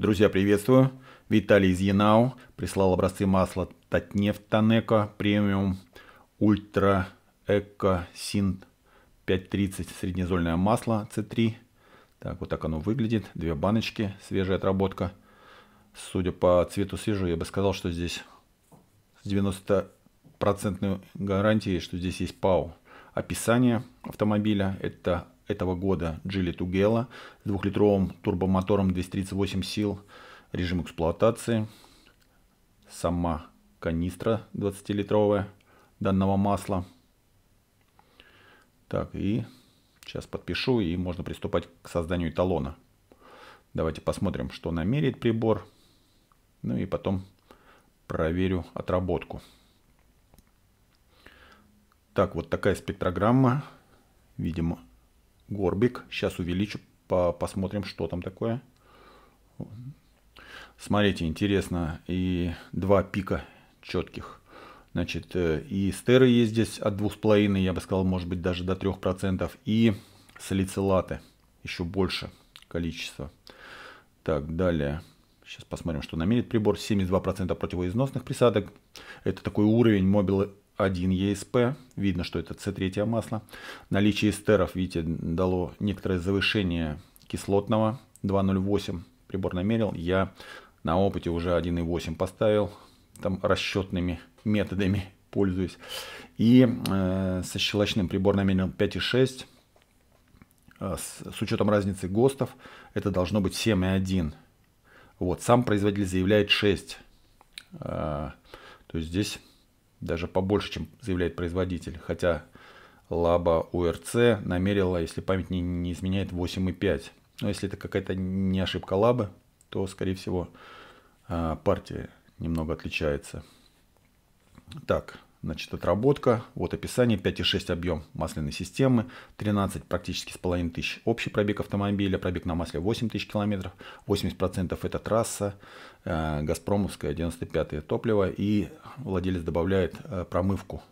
Друзья, приветствую. Виталий из Янау прислал образцы масла Татнефть Танеко премиум Ультра Эко Синт 530 среднезольное масло C3. Так, вот так оно выглядит. Две баночки, свежая отработка. Судя по цвету свежего, я бы сказал, что здесь с 90% гарантией, что здесь есть ПАУ. Описание автомобиля – это этого года Джили Тугела с двухлитровым турбомотором 238 сил, режим эксплуатации, сама канистра 20-литровая данного масла. Так, и сейчас подпишу, и можно приступать к созданию эталона. Давайте посмотрим, что намерит прибор. Ну и потом проверю отработку. Так, вот такая спектрограмма. Видимо, горбик. Сейчас увеличу, по посмотрим, что там такое. Смотрите, интересно, и два пика четких. Значит, э, и стеры есть здесь от 2,5, я бы сказал, может быть, даже до 3%. И салицилаты еще больше количество. Так, далее. Сейчас посмотрим, что намерит прибор. 72% противоизносных присадок. Это такой уровень мобил 1 ESP, видно, что это С3 масло. Наличие эстеров, видите, дало некоторое завышение кислотного 2,08 прибор намерил. Я на опыте уже 1,8 поставил, там расчетными методами пользуюсь. И э, со щелочным прибор намерил 5,6. Э, с, с учетом разницы ГОСТов это должно быть 7,1. Вот, сам производитель заявляет 6. Э, то есть здесь даже побольше, чем заявляет производитель, хотя Лаба УРЦ намерила, если память не, не изменяет, 8,5. Но если это какая-то не ошибка Лабы, то, скорее всего, а, партия немного отличается. Так, Значит, отработка, вот описание, 5,6 объем масляной системы, 13 практически с половиной тысяч общий пробег автомобиля, пробег на масле 8 тысяч километров, 80% это трасса, э, газпромовское 95 топливо и владелец добавляет э, промывку,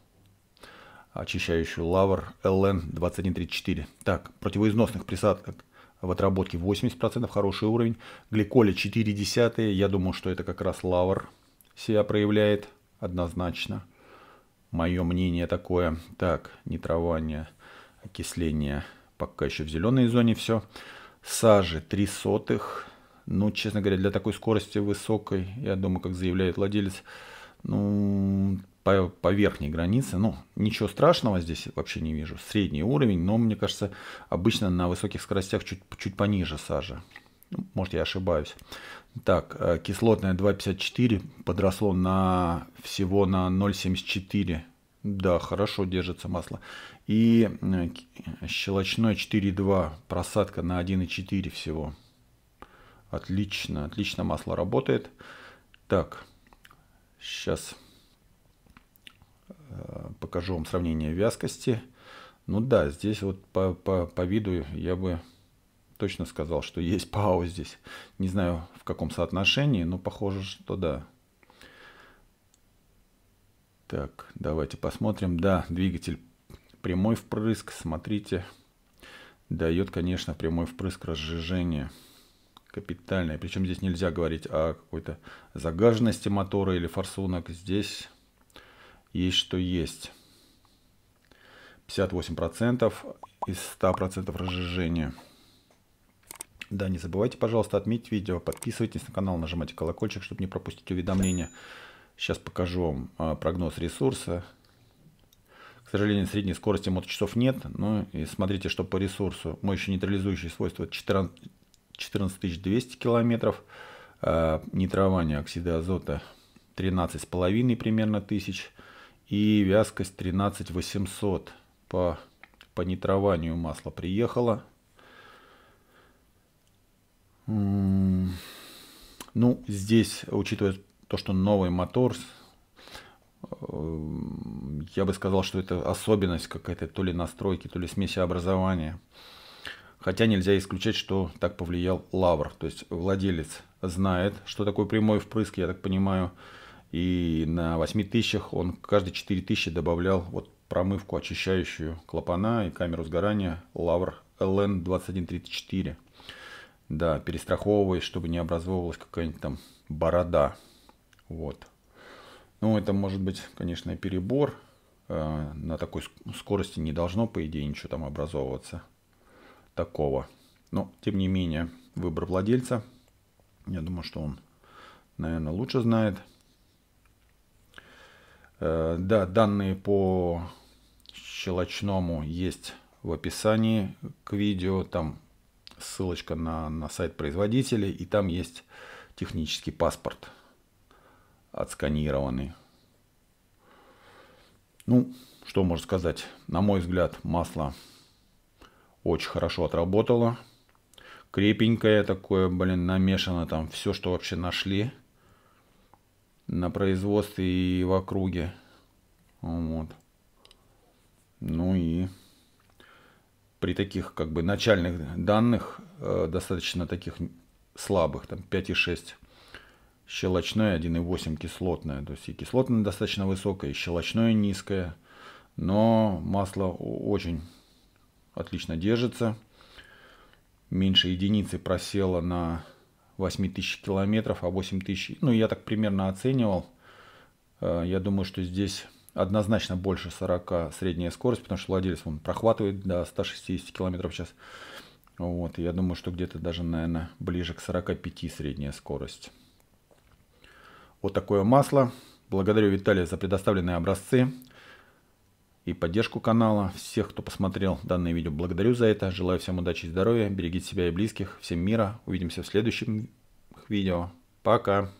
очищающую лавр LN2134. Так, противоизносных присадок в отработке 80%, хороший уровень, гликоли 4 десятые, я думаю, что это как раз лавр себя проявляет однозначно. Мое мнение такое. Так, нитрование, окисление. Пока еще в зеленой зоне все. Сажи 3 сотых. Ну, честно говоря, для такой скорости высокой, я думаю, как заявляет владелец, ну, по, по верхней границе, ну, ничего страшного здесь вообще не вижу. Средний уровень, но, мне кажется, обычно на высоких скоростях чуть, чуть пониже сажа. Может, я ошибаюсь. Так, э, кислотное 2,54 подросло на всего на 0,74. Да, хорошо держится масло. И э, щелочное 4,2, просадка на 1,4 всего. Отлично, отлично масло работает. Так, сейчас э, покажу вам сравнение вязкости. Ну да, здесь вот по, по, по виду я бы точно сказал, что есть ПАО здесь. Не знаю, в каком соотношении, но похоже, что да. Так, давайте посмотрим. Да, двигатель прямой впрыск, смотрите. Дает, конечно, прямой впрыск разжижения. Капитальное. Причем здесь нельзя говорить о какой-то загаженности мотора или форсунок. Здесь есть что есть. 58% из 100% разжижения. Да, не забывайте, пожалуйста, отметить видео, подписывайтесь на канал, нажимайте колокольчик, чтобы не пропустить уведомления. Сейчас покажу вам а, прогноз ресурса. К сожалению, средней скорости моточасов нет, но и смотрите, что по ресурсу. Мощи нейтрализующие свойства 14, 14200 километров, а, нитрование оксида азота 13,5 примерно тысяч и вязкость 13800 по, по нитрованию масла приехала. Ну, здесь, учитывая то, что новый мотор, э, я бы сказал, что это особенность какая-то то ли настройки, то ли смеси образования. Хотя нельзя исключать, что так повлиял лавр. То есть владелец знает, что такое прямой впрыск, я так понимаю. И на 8 тысячах он каждые 4 тысячи добавлял вот промывку, очищающую клапана и камеру сгорания лавр LN2134. Да, перестраховываясь, чтобы не образовывалась какая-нибудь там борода. Вот. Ну, это может быть, конечно, перебор. Э, на такой ну, скорости не должно, по идее, ничего там образовываться такого. Но, тем не менее, выбор владельца. Я думаю, что он, наверное, лучше знает. Э, да, данные по щелочному есть в описании к видео. Там ссылочка на, на сайт производителя и там есть технический паспорт отсканированный. Ну, что можно сказать? На мой взгляд, масло очень хорошо отработало. Крепенькое такое, блин, намешано там все, что вообще нашли на производстве и в округе. Вот. Ну и при таких как бы начальных данных, э, достаточно таких слабых, там 5,6 щелочное, 1,8 кислотное. То есть и кислотное достаточно высокое, и щелочное низкое. Но масло очень отлично держится. Меньше единицы просело на 8000 километров, а 8000, ну я так примерно оценивал. Э, я думаю, что здесь однозначно больше 40 средняя скорость, потому что владелец он прохватывает до 160 км в час. Вот, я думаю, что где-то даже, наверное, ближе к 45 средняя скорость. Вот такое масло. Благодарю Виталия за предоставленные образцы и поддержку канала. Всех, кто посмотрел данное видео, благодарю за это. Желаю всем удачи и здоровья. Берегите себя и близких. Всем мира. Увидимся в следующем видео. Пока.